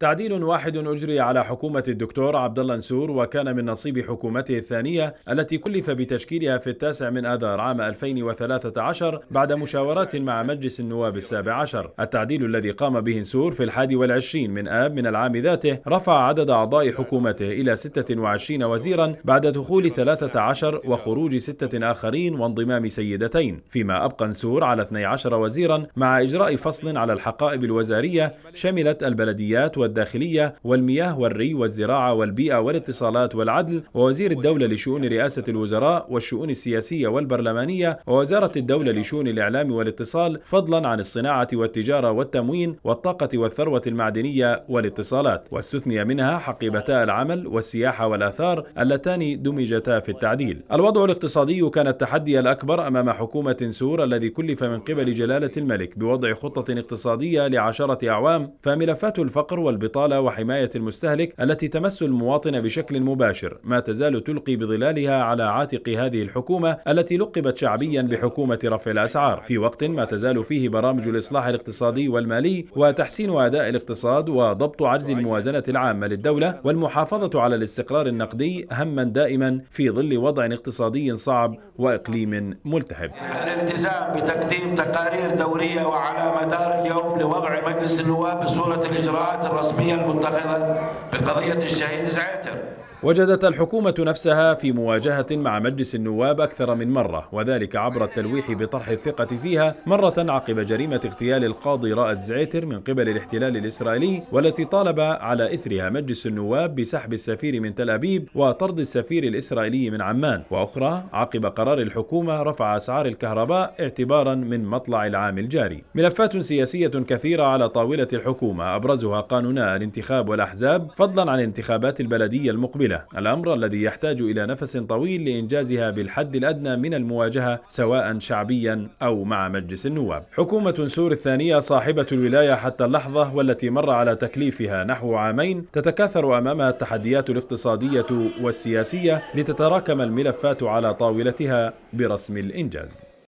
تعديل واحد أجري على حكومة الدكتور عبد الله نسور وكان من نصيب حكومته الثانية التي كلف بتشكيلها في التاسع من آذار عام 2013 بعد مشاورات مع مجلس النواب السابع عشر التعديل الذي قام به نسور في الحادي والعشرين من آب من العام ذاته رفع عدد أعضاء حكومته إلى 26 وزيرا بعد دخول 13 وخروج ستة آخرين وانضمام سيدتين فيما أبقى نسور على 12 وزيرا مع إجراء فصل على الحقائب الوزارية شملت البلديات والداخلية والمياه والري والزراعة والبيئة والاتصالات والعدل ووزير الدولة لشؤون يعني. رئاسة الوزراء والشؤون السياسية والبرلمانية ووزارة الدولة لشؤون يعني. الإعلام والاتصال فضلا عن الصناعة والتجارة والتموين والطاقة والثروة المعدنية والاتصالات واستثني منها حقيبتا العمل والسياحة والآثار اللتان دمجتا في التعديل الوضع الاقتصادي كان التحدي الأكبر أمام حكومة سور الذي كلف من قبل جلالة الملك بوضع خطة اقتصادية لعشرة أعوام فملفات الفقر والبلد البطالة وحماية المستهلك التي تمس المواطن بشكل مباشر ما تزال تلقي بظلالها على عاتق هذه الحكومة التي لقبت شعبيا بحكومة رفع الأسعار في وقت ما تزال فيه برامج الإصلاح الاقتصادي والمالي وتحسين أداء الاقتصاد وضبط عجز الموازنة العامة للدولة والمحافظة على الاستقرار النقدي هما دائما في ظل وضع اقتصادي صعب وإقليم ملتهب الالتزام بتقديم تقارير دورية وعلى مدار اليوم لوضع مجلس النواب بصورة الإجراءات الرسمية الرسمية المتخذة بقضية الشهيد زعاتر وجدت الحكومة نفسها في مواجهة مع مجلس النواب أكثر من مرة وذلك عبر التلويح بطرح الثقة فيها مرة عقب جريمة اغتيال القاضي رائد زعيتر من قبل الاحتلال الإسرائيلي والتي طالب على إثرها مجلس النواب بسحب السفير من تل أبيب وطرد السفير الإسرائيلي من عمان وأخرى عقب قرار الحكومة رفع أسعار الكهرباء اعتبارا من مطلع العام الجاري ملفات سياسية كثيرة على طاولة الحكومة أبرزها قانونا الانتخاب والأحزاب فضلا عن انتخابات البلدية المقبلة طويلة الأمر الذي يحتاج إلى نفس طويل لإنجازها بالحد الأدنى من المواجهة سواء شعبيا أو مع مجلس النواب حكومة سور الثانية صاحبة الولاية حتى اللحظة والتي مر على تكليفها نحو عامين تتكاثر أمامها التحديات الاقتصادية والسياسية لتتراكم الملفات على طاولتها برسم الإنجاز